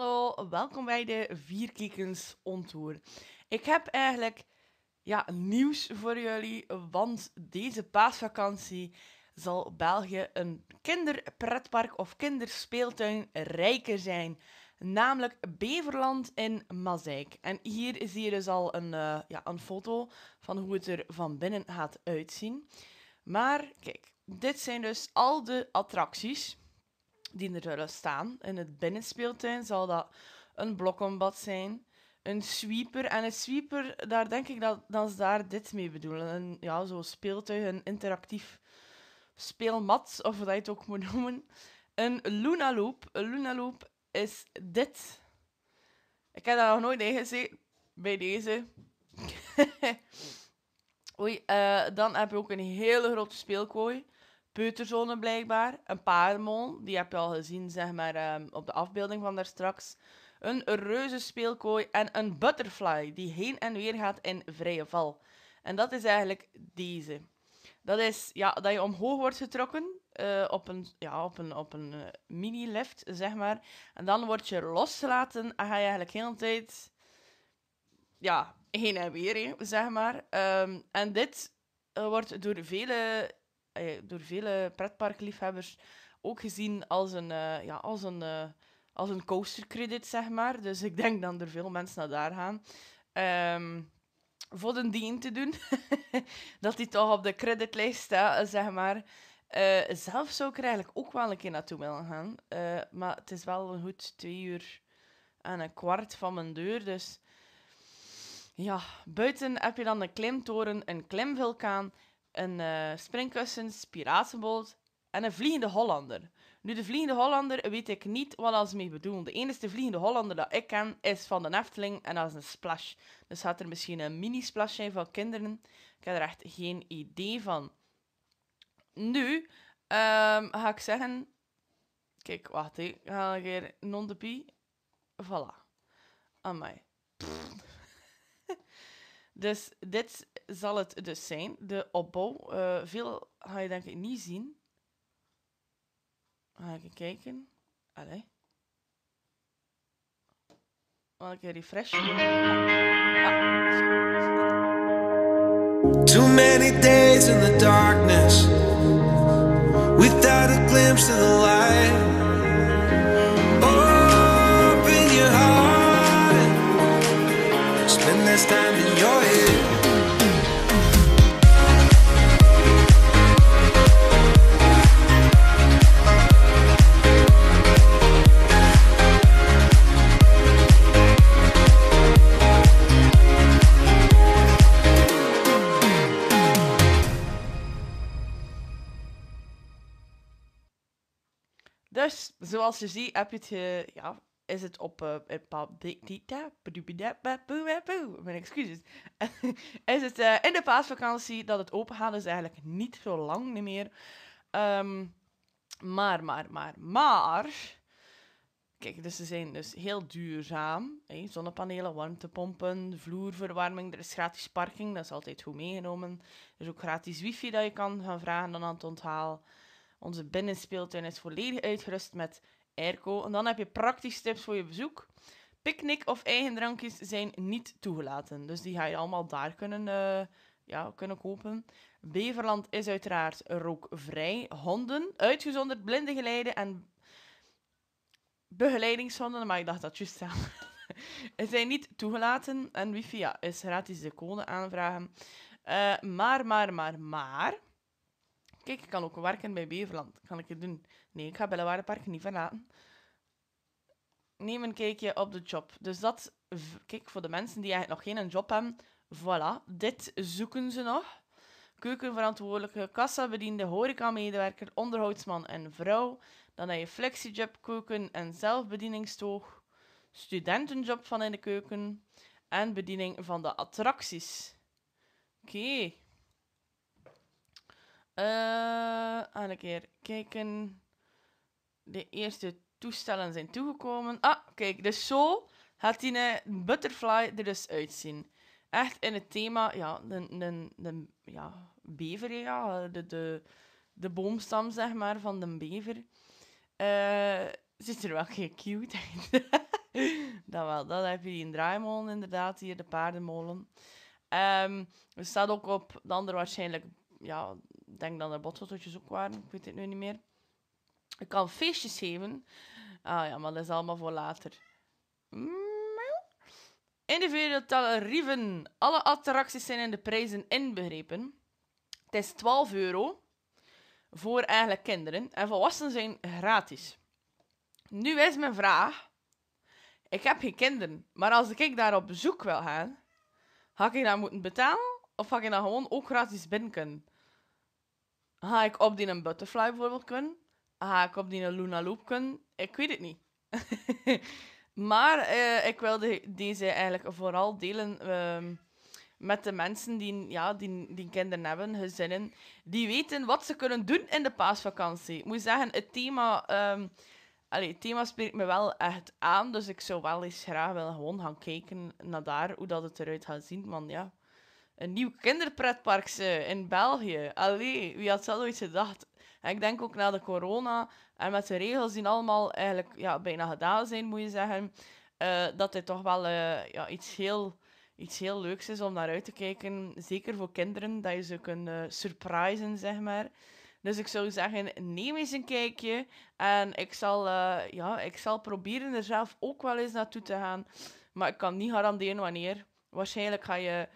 Hallo, oh, welkom bij de Vierkikens Ontour. Ik heb eigenlijk ja, nieuws voor jullie, want deze paasvakantie zal België een kinderpretpark of kinderspeeltuin rijker zijn. Namelijk Beverland in Mazijk. En hier zie je dus al een, eh, ja, een foto van hoe het er van binnen gaat uitzien. Maar kijk, dit zijn dus al de attracties die er staan. In het binnenspeeltuin zal dat een blokkenbad zijn, een sweeper. En een sweeper, daar denk ik dat, dat ze daar dit mee bedoelen. Een, ja, zo'n speeltuin een interactief speelmat, of wat je het ook moet noemen. Een Luna Loop. Een Luna Loop is dit. Ik heb dat nog nooit ingezien. Bij deze. Oei, eh, dan heb je ook een hele grote speelkooi peuterzone blijkbaar. Een paardenmol, die heb je al gezien zeg maar, ehm, op de afbeelding van daar straks. Een reuze speelkooi en een butterfly die heen en weer gaat in vrije val. En dat is eigenlijk deze. Dat is ja, dat je omhoog wordt getrokken eh, op een, ja, op een, op een eh, mini-lift, zeg maar. En dan word je losgelaten en ga je eigenlijk de tijd ja, heen en weer, zeg maar. Ehm, en dit eh, wordt door vele eh, door vele pretparkliefhebbers ook gezien als een, uh, ja, als een, eh, als een coastercredit, zeg maar. Dus ik denk dat er veel mensen naar daar gaan. Ehm, voor een dien te doen, dat die toch op de creditlijst staat, zeg maar. Uh, zelf zou ik er eigenlijk ook wel een keer naartoe willen gaan. maar het is wel een goed twee uur en een kwart van mijn deur, dus... Ja, buiten heb je dan een klimtoren, een klimvulkaan een uh, eh, springkussens, piratenboot en een vliegende Hollander. Nu, de vliegende Hollander weet ik niet wat als mee bedoelen. De enige vliegende Hollander dat ik ken is van de Nefteling en dat is een splash. Dus had er misschien een mini-splash zijn van kinderen. Ik heb er echt geen idee van. Nu ehm, ga ik zeggen... Kijk, wacht, ik ga een keer non de pie. Voilà. Amai. dus dit zal het dus zijn. De opbouw. Uh, veel ga je denk ik niet zien. Ga ik kijken. Allee. Welke refresh. Ah. Too many days in the darkness. Without a glimpse of the light. Open your heart. Spend this time in your head. Dus, zoals je ziet, heb je het Ja, is het op eh, een paar. Mijn excuses. is het eh, in de paasvakantie dat het open gaat, is eigenlijk niet zo lang meer. Ehm, maar, maar, maar, maar... Kijk, dus ze zijn dus heel duurzaam. Hè? Zonnepanelen, warmtepompen, vloerverwarming. Er is gratis parking, dat is altijd goed meegenomen. Er is ook gratis wifi dat je kan gaan vragen dan aan het onthaal. Onze binnenspeeltuin is volledig uitgerust met airco. En dan heb je praktische tips voor je bezoek. Picknick of eigen drankjes zijn niet toegelaten. Dus die ga je allemaal daar kunnen, eh, ja, kunnen kopen. Beverland is uiteraard rookvrij. Honden, uitgezonderd blinde geleiden en begeleidingshonden, maar ik dacht dat juist samen. zijn niet toegelaten en wifi ja, is gratis de code aanvragen. Eh, maar, maar, maar, maar. Kijk, ik kan ook werken bij Beverland. Kan ik het doen? Nee, ik ga Bellenwaardenparken niet verlaten. Neem een kijkje op de job. Dus dat, kijk, voor de mensen die eigenlijk nog geen job hebben, voilà, dit zoeken ze nog. Keukenverantwoordelijke, kassabediende, horecamedewerker, onderhoudsman en vrouw. Dan heb je flexijob, keuken en zelfbedieningstoog. Studentenjob van in de keuken. En bediening van de attracties. Oké. Uh, eh, aan ah, een keer kijken. De eerste toestellen zijn toegekomen. Ah, kijk, dus zo gaat die eh, butterfly er dus uitzien. Echt in het thema, ja, de, de, de ja, bever, ja, de, de, de boomstam, zeg maar, van de bever. Uh, ziet er wel geen cute uit. dat wel, dat heb je in draaimolen inderdaad, hier, de paardenmolen. Um, ehm, er staat ook op de ander waarschijnlijk ja, denk dat er botteltjes ook waren, ik weet het nu niet meer. Ik kan feestjes geven. Ah ja, maar dat is allemaal voor later. Individuele tarieven. Alle attracties zijn in de prijzen inbegrepen. Het is 12 euro voor eigenlijk kinderen. En volwassenen zijn gratis. Nu is mijn vraag. Ik heb geen kinderen. Maar als ik daar op bezoek wil gaan, ga ik dat moeten betalen? Of ga ik dat gewoon ook gratis binnen Ga ik op die een butterfly bijvoorbeeld kunnen? Ga ik op die een Luna Loop kunnen? Ik weet het niet. maar eh, ik wilde deze eigenlijk vooral delen ehm, met de mensen die, ja, die, die kinderen hebben, gezinnen, die weten wat ze kunnen doen in de paasvakantie. Ik moet zeggen, het thema, ehm, allee, thema spreekt me wel echt aan, dus ik zou wel eens graag willen gewoon gaan kijken naar daar, hoe dat het eruit gaat zien. Want ja, een nieuw kinderpretpark eh, in België. Allee, wie had zoiets gedacht? En ik denk ook na de corona en met de regels die allemaal eigenlijk ja, bijna gedaan zijn, moet je zeggen, eh, dat dit toch wel eh, ja, iets, heel, iets heel leuks is om naar uit te kijken. Zeker voor kinderen, dat je ze kunt uh, surprisen, zeg maar. Dus ik zou zeggen, neem eens een kijkje. En ik zal, ja, ik zal proberen er zelf ook wel eens naartoe te gaan. Maar ik kan niet garanderen wanneer. Waarschijnlijk ga je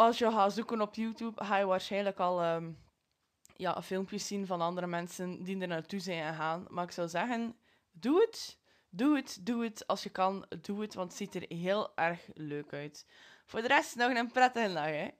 als je gaat zoeken op YouTube, ga je waarschijnlijk al ehm, ja, filmpjes zien van andere mensen die er naartoe zijn gegaan. gaan. Maar ik zou zeggen, doe het. Doe het, doe het. Als je kan, doe het, want het ziet er heel erg leuk uit. Voor de rest nog een prettige dag, hè.